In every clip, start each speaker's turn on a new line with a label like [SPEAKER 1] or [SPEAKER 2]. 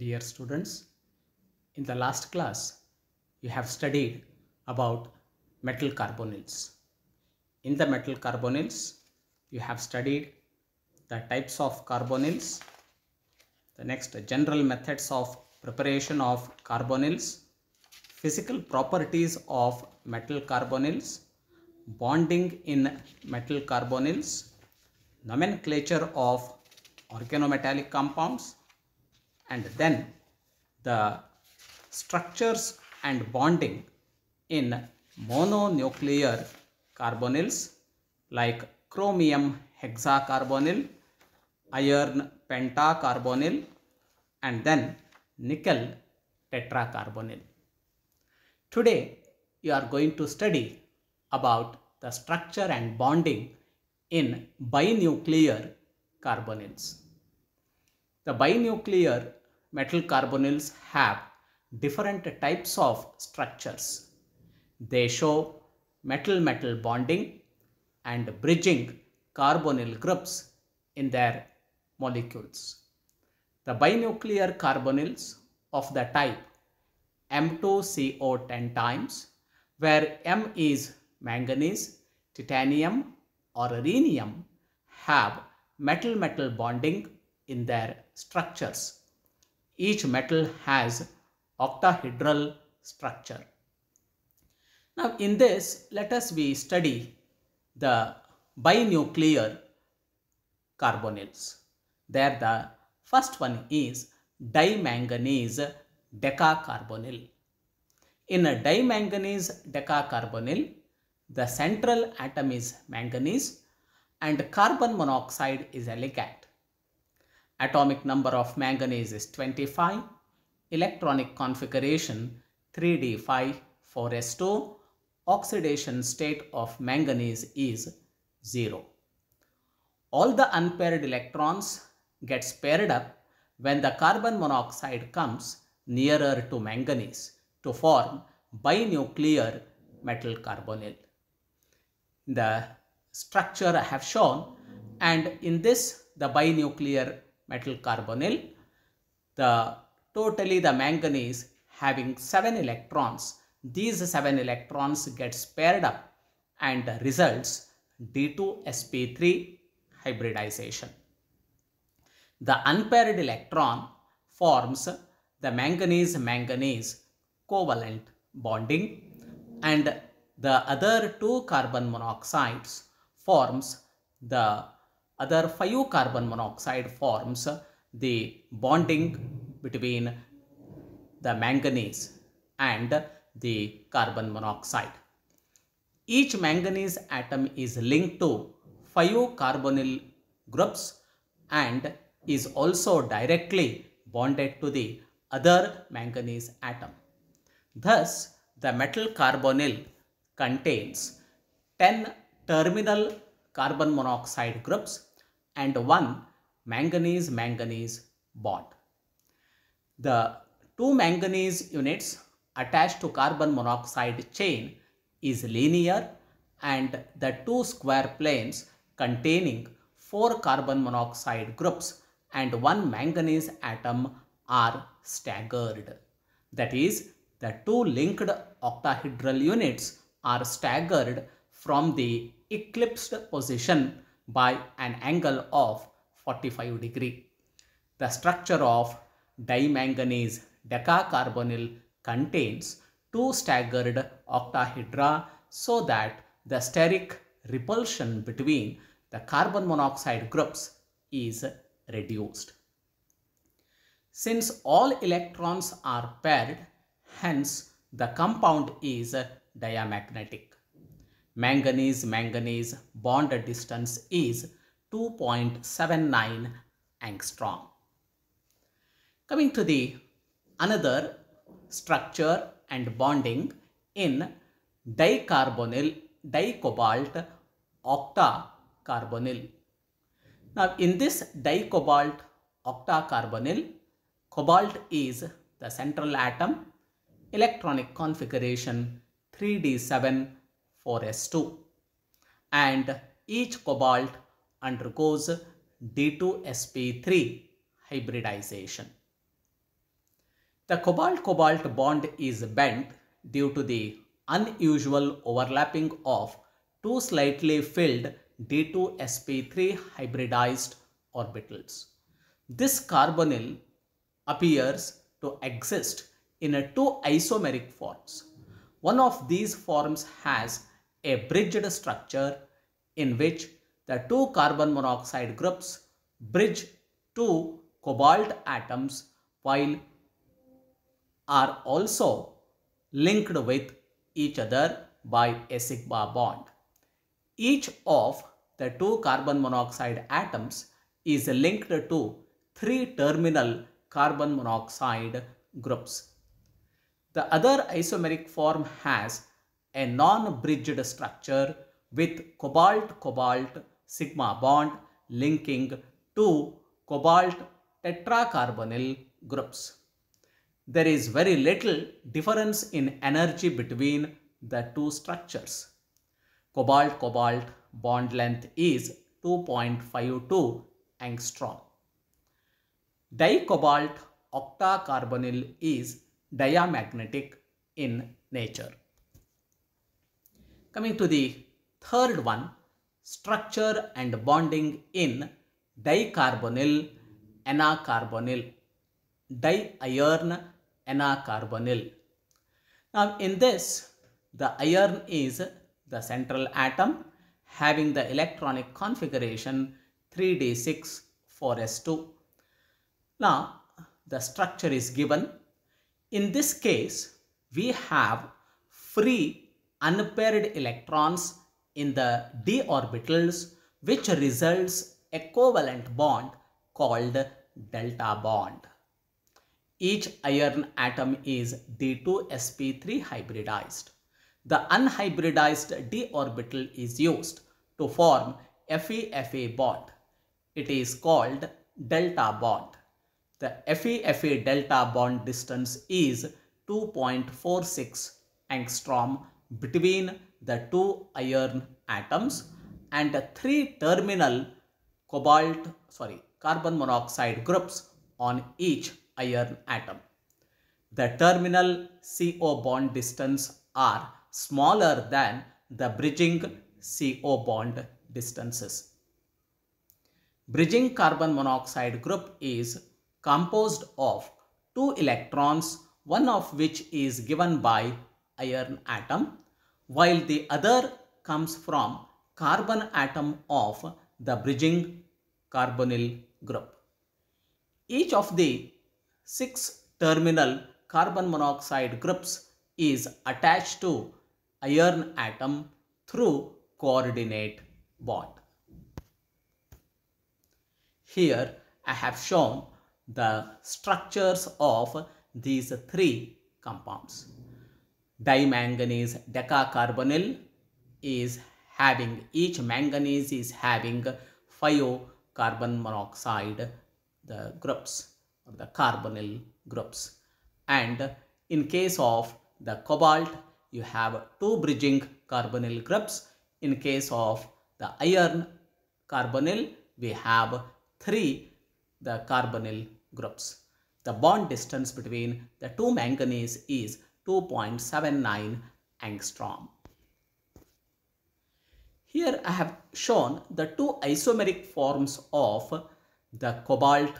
[SPEAKER 1] Dear students, in the last class, you have studied about metal carbonyls. In the metal carbonyls, you have studied the types of carbonyls, the next general methods of preparation of carbonyls, physical properties of metal carbonyls, bonding in metal carbonyls, nomenclature of organometallic compounds, and then the structures and bonding in mononuclear carbonyls like chromium hexacarbonyl, iron pentacarbonyl and then nickel tetracarbonyl. Today you are going to study about the structure and bonding in binuclear carbonyls. The binuclear metal carbonyls have different types of structures. They show metal-metal bonding and bridging carbonyl groups in their molecules. The binuclear carbonyls of the type M2CO 10 times where M is manganese, titanium or rhenium have metal-metal bonding in their structures each metal has octahedral structure. Now in this, let us we study the binuclear carbonyls. There the first one is dimanganese decacarbonyl. In a dimanganese decacarbonyl, the central atom is manganese and carbon monoxide is a ligand. Atomic number of manganese is 25. Electronic configuration 3D5-4S2. Oxidation state of manganese is 0. All the unpaired electrons gets paired up when the carbon monoxide comes nearer to manganese to form binuclear metal carbonyl. The structure I have shown and in this the binuclear metal carbonyl. The totally the manganese having 7 electrons. These 7 electrons gets paired up and results D2sp3 hybridization. The unpaired electron forms the manganese-manganese covalent bonding and the other two carbon monoxides forms the other carbon monoxide forms the bonding between the manganese and the carbon monoxide. Each manganese atom is linked to carbonyl groups and is also directly bonded to the other manganese atom. Thus, the metal carbonyl contains 10 terminal carbon monoxide groups and 1 manganese manganese bond. The two manganese units attached to carbon monoxide chain is linear and the two square planes containing four carbon monoxide groups and one manganese atom are staggered. That is, the two linked octahedral units are staggered from the eclipsed position by an angle of 45 degree. The structure of dimanganese decacarbonyl contains two staggered octahedra so that the steric repulsion between the carbon monoxide groups is reduced. Since all electrons are paired, hence the compound is diamagnetic manganese manganese bond distance is 2.79 angstrom. Coming to the another structure and bonding in dicarbonyl dicobalt octacarbonyl. Now in this dicobalt octacarbonyl, cobalt is the central atom, electronic configuration 3d7 4s2 and each cobalt undergoes D2sp3 hybridization. The cobalt-cobalt bond is bent due to the unusual overlapping of two slightly filled D2sp3 hybridized orbitals. This carbonyl appears to exist in two isomeric forms. One of these forms has a bridged structure in which the two carbon monoxide groups bridge to cobalt atoms while are also linked with each other by a sigma bond. Each of the two carbon monoxide atoms is linked to three terminal carbon monoxide groups. The other isomeric form has a non-bridged structure with cobalt-cobalt sigma bond linking two cobalt tetracarbonyl groups. There is very little difference in energy between the two structures. Cobalt-cobalt bond length is 2.52 angstrom. Dicobalt octacarbonyl is diamagnetic in nature. Coming to the third one, structure and bonding in dicarbonyl anacarbonyl, diiron anacarbonyl. Now in this, the iron is the central atom having the electronic configuration 3d6 4s2. Now the structure is given. In this case, we have free unpaired electrons in the d orbitals which results a covalent bond called delta bond. Each iron atom is D2sp3 hybridized. The unhybridized d orbital is used to form FeFa bond. It is called delta bond. The FeFa delta bond distance is 2.46 angstrom between the two iron atoms and the three terminal cobalt, sorry, carbon monoxide groups on each iron atom. The terminal CO bond distance are smaller than the bridging CO bond distances. Bridging carbon monoxide group is composed of two electrons, one of which is given by iron atom while the other comes from carbon atom of the bridging carbonyl group. Each of the six terminal carbon monoxide groups is attached to iron atom through coordinate bond. Here I have shown the structures of these three compounds dimanganese decacarbonyl is having each manganese is having five carbon monoxide the groups or the carbonyl groups and in case of the cobalt you have two bridging carbonyl groups in case of the iron carbonyl we have three the carbonyl groups the bond distance between the two manganese is 2.79 angstrom. Here I have shown the two isomeric forms of the cobalt,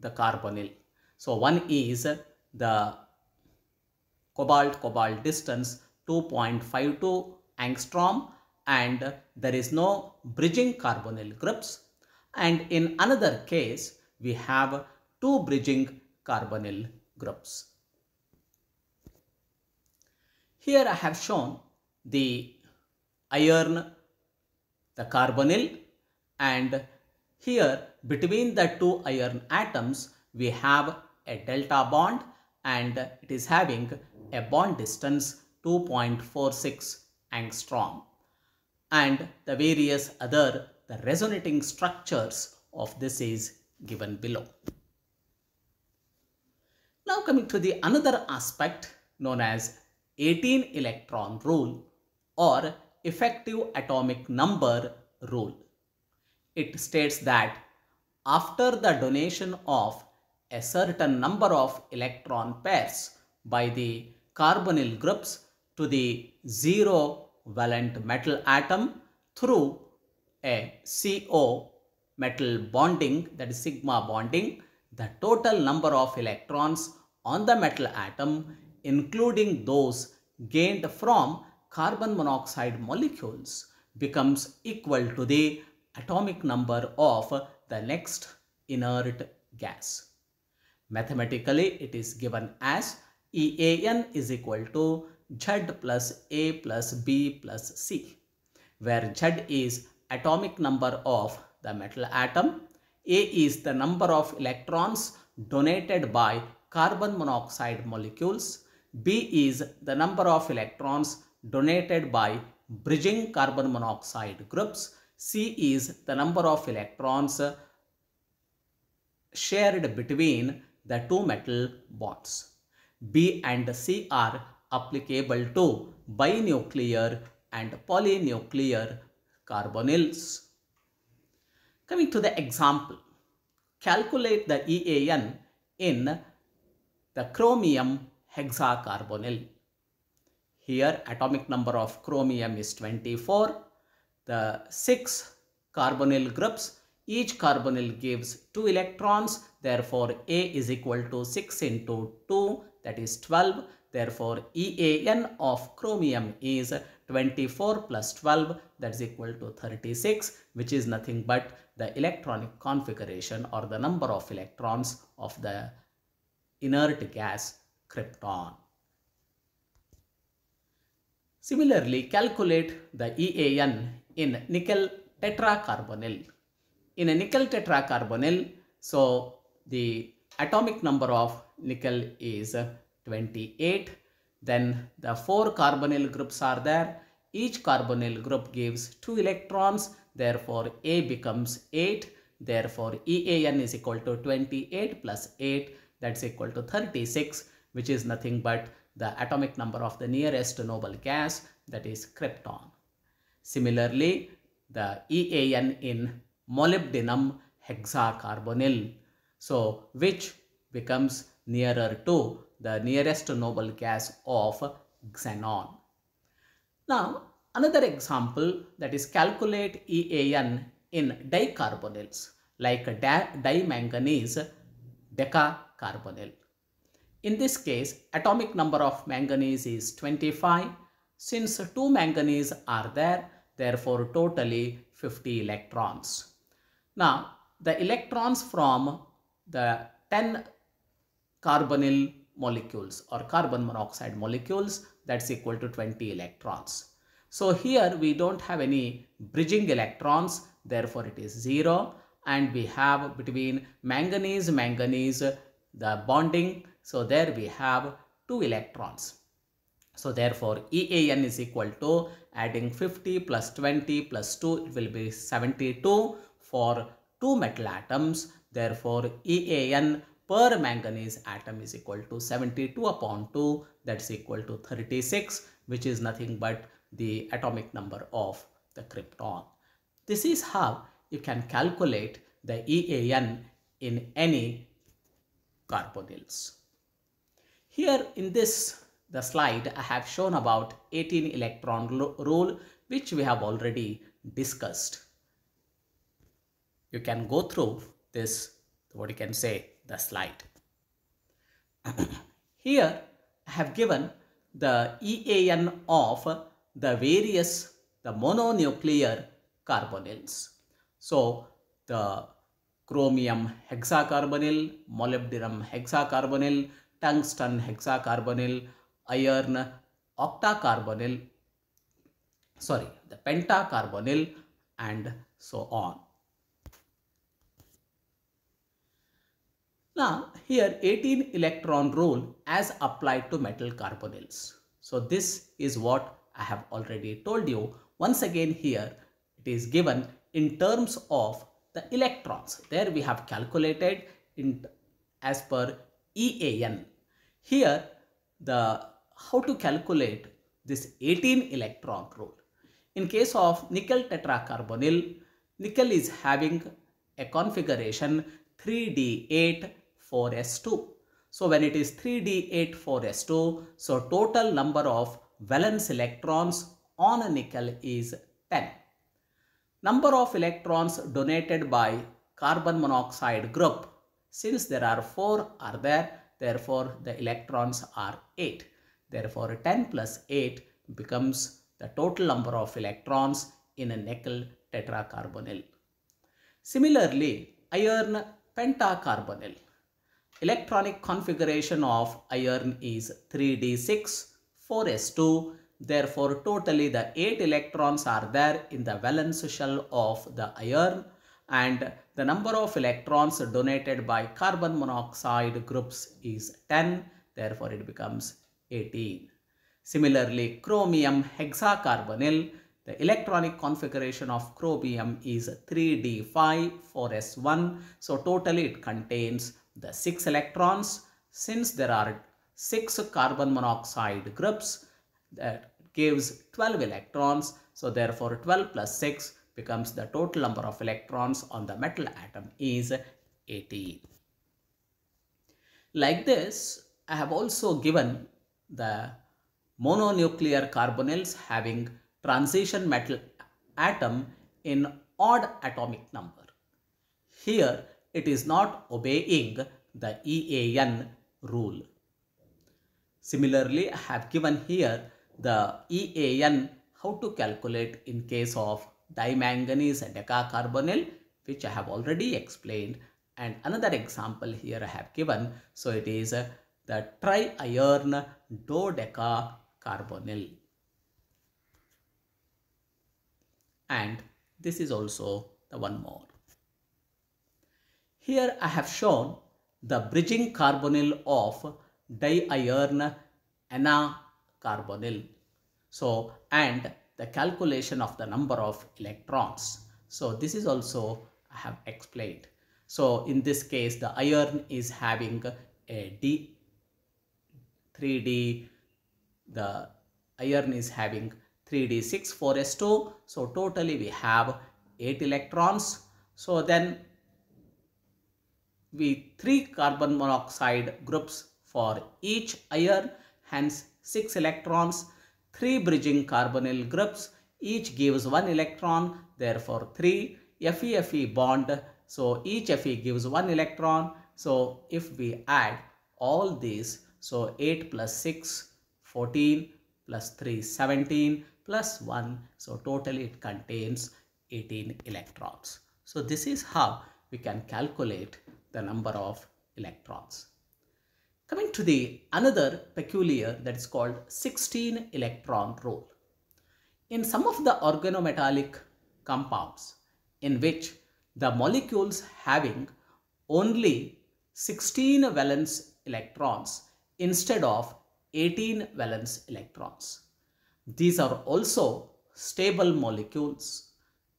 [SPEAKER 1] the carbonyl. So one is the cobalt cobalt distance 2.52 angstrom and there is no bridging carbonyl groups and in another case we have two bridging carbonyl groups. Here I have shown the iron, the carbonyl and here between the two iron atoms we have a delta bond and it is having a bond distance 2.46 angstrom and the various other the resonating structures of this is given below. Now coming to the another aspect known as 18 electron rule or effective atomic number rule. It states that after the donation of a certain number of electron pairs by the carbonyl groups to the zero valent metal atom through a CO metal bonding that is sigma bonding, the total number of electrons on the metal atom including those gained from carbon monoxide molecules becomes equal to the atomic number of the next inert gas. Mathematically, it is given as EAN is equal to Z plus A plus B plus C, where Z is atomic number of the metal atom, A is the number of electrons donated by carbon monoxide molecules, B is the number of electrons donated by bridging carbon monoxide groups. C is the number of electrons shared between the two metal bonds. B and C are applicable to binuclear and polynuclear carbonyls. Coming to the example, calculate the EAN in the chromium hexacarbonyl. Here atomic number of chromium is 24. The 6 carbonyl groups, each carbonyl gives 2 electrons. Therefore, A is equal to 6 into 2 that is 12. Therefore, EAN of chromium is 24 plus 12 that is equal to 36 which is nothing but the electronic configuration or the number of electrons of the inert gas krypton. Similarly, calculate the EAN in nickel tetracarbonyl. In a nickel tetracarbonyl, so the atomic number of nickel is 28. Then the four carbonyl groups are there. Each carbonyl group gives two electrons. Therefore, A becomes 8. Therefore, EAN is equal to 28 plus 8. That's equal to 36 which is nothing but the atomic number of the nearest noble gas, that is krypton. Similarly, the EAN in molybdenum hexacarbonyl, so which becomes nearer to the nearest noble gas of xenon. Now, another example that is calculate EAN in dicarbonyls like di dimanganese decacarbonyl. In this case, atomic number of manganese is 25. Since 2 manganese are there, therefore totally 50 electrons. Now, the electrons from the 10 carbonyl molecules or carbon monoxide molecules, that's equal to 20 electrons. So here we don't have any bridging electrons, therefore it is 0 and we have between manganese, manganese, the bonding so there we have two electrons. So therefore EAN is equal to adding 50 plus 20 plus 2 it will be 72 for two metal atoms. Therefore EAN per manganese atom is equal to 72 upon 2 that's equal to 36 which is nothing but the atomic number of the krypton. This is how you can calculate the EAN in any carbonyls. Here in this the slide I have shown about 18 electron rule which we have already discussed. You can go through this what you can say the slide. Here I have given the EAN of the various the mononuclear carbonyls. So the chromium hexacarbonyl, molybdenum hexacarbonyl, tungsten hexacarbonyl, iron octacarbonyl, sorry, the pentacarbonyl and so on. Now here 18 electron rule as applied to metal carbonyls. So this is what I have already told you. Once again here it is given in terms of the electrons. There we have calculated in as per EAN here, the how to calculate this 18 electron rule. In case of nickel tetracarbonyl, nickel is having a configuration 3D8-4S2. So when it is 3D8-4S2, so total number of valence electrons on a nickel is 10. Number of electrons donated by carbon monoxide group, since there are 4 are there, Therefore, the electrons are 8. Therefore, 10 plus 8 becomes the total number of electrons in a nickel tetracarbonyl. Similarly, iron pentacarbonyl. Electronic configuration of iron is 3d6, 4s2. Therefore, totally the 8 electrons are there in the valence shell of the iron and the number of electrons donated by carbon monoxide groups is 10, therefore it becomes 18. Similarly, chromium hexacarbonyl, the electronic configuration of chromium is 3D5-4S1, so totally it contains the 6 electrons. Since there are 6 carbon monoxide groups, that gives 12 electrons, so therefore 12 plus 6 becomes the total number of electrons on the metal atom is eighteen. Like this, I have also given the mononuclear carbonyls having transition metal atom in odd atomic number. Here, it is not obeying the EAN rule. Similarly, I have given here the EAN how to calculate in case of dimanganese and decacarbonyl which I have already explained and another example here I have given. So it is uh, the triiron dodecacarbonyl. And this is also the one more. Here I have shown the bridging carbonyl of diiron anacarbonyl. So and the calculation of the number of electrons. So this is also I have explained. So in this case, the iron is having a D, 3D, the iron is having 3D6 4S2. So totally we have 8 electrons. So then we 3 carbon monoxide groups for each iron, hence 6 electrons Three bridging carbonyl groups each gives one electron, therefore three Fe-Fe bond. So each Fe gives one electron. So if we add all these, so 8 plus 6, 14 plus 3, 17 plus 1. So totally it contains 18 electrons. So this is how we can calculate the number of electrons. Coming to the another peculiar that is called 16 electron rule. In some of the organometallic compounds in which the molecules having only 16 valence electrons instead of 18 valence electrons. These are also stable molecules.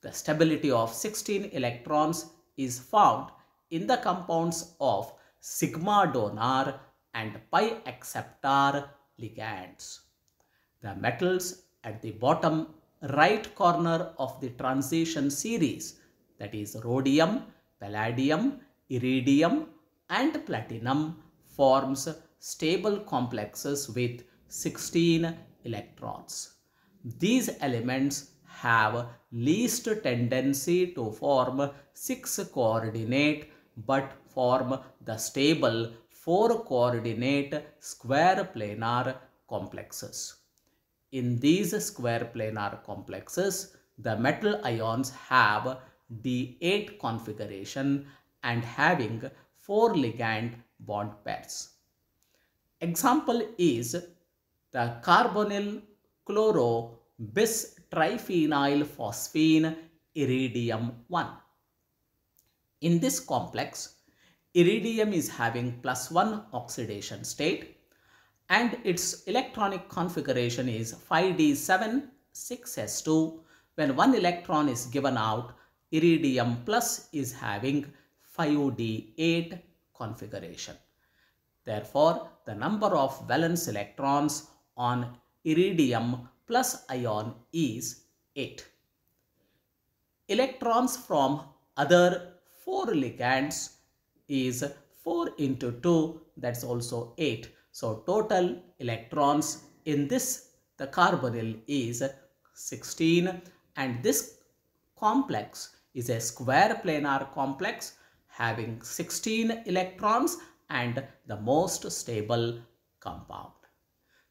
[SPEAKER 1] The stability of 16 electrons is found in the compounds of sigma donor and pi acceptor ligands. The metals at the bottom right corner of the transition series that is rhodium, palladium, iridium and platinum forms stable complexes with 16 electrons. These elements have least tendency to form 6 coordinate but form the stable four coordinate square planar complexes. In these square planar complexes, the metal ions have D8 configuration and having four ligand bond pairs. Example is the carbonyl chloro bis triphenyl phosphine iridium 1. In this complex, Iridium is having plus 1 oxidation state and its electronic configuration is 5d7 6s2. When one electron is given out, Iridium plus is having 5d8 configuration. Therefore, the number of valence electrons on iridium plus ion is 8. Electrons from other 4 ligands is 4 into 2 that's also 8. So total electrons in this the carbonyl is 16 and this complex is a square planar complex having 16 electrons and the most stable compound.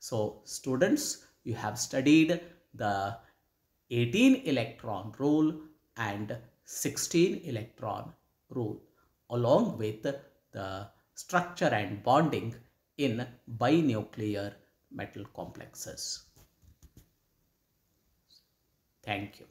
[SPEAKER 1] So students you have studied the 18 electron rule and 16 electron rule along with the structure and bonding in binuclear metal complexes. Thank you.